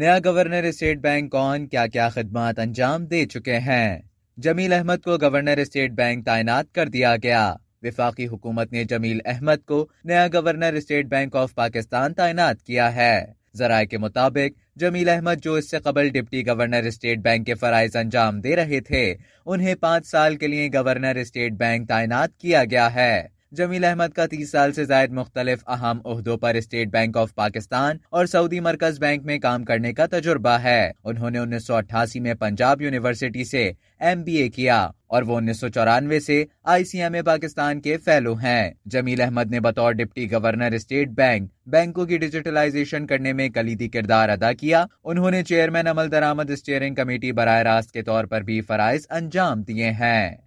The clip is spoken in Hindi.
नया गवर्नर स्टेट बैंक कौन क्या क्या खदमात अंजाम दे चुके हैं जमील अहमद को गवर्नर स्टेट बैंक तैनात कर दिया गया विफाकी हुकूमत ने जमील अहमद को नया governor State Bank of Pakistan तैनात किया है जराये के मुताबिक जमील अहमद जो इससे कबल डिप्टी गवर्नर स्टेट बैंक के फरज अंजाम दे रहे थे उन्हें पाँच साल के लिए गवर्नर स्टेट बैंक तैनात किया गया है जमील अहमद का तीस साल से जायद मुख्तलिफ अहम उहदों पर स्टेट बैंक ऑफ पाकिस्तान और सऊदी मरकज बैंक में काम करने का तजुर्बा है उन्होंने उन्नीस सौ अट्ठासी में पंजाब यूनिवर्सिटी से एम बी ए किया और वो उन्नीस सौ चौरानवे से आई सी एम ए पाकिस्तान के फेलो हैं जमील अहमद ने बतौर डिप्टी गवर्नर स्टेट बैंक बैंकों की डिजिटलाइजेशन करने में कलीदी किरदार अदा किया उन्होंने चेयरमैन अमल दरामद स्टेयरिंग कमेटी बरह रास्त के तौर पर भी फरज अंजाम दिए हैं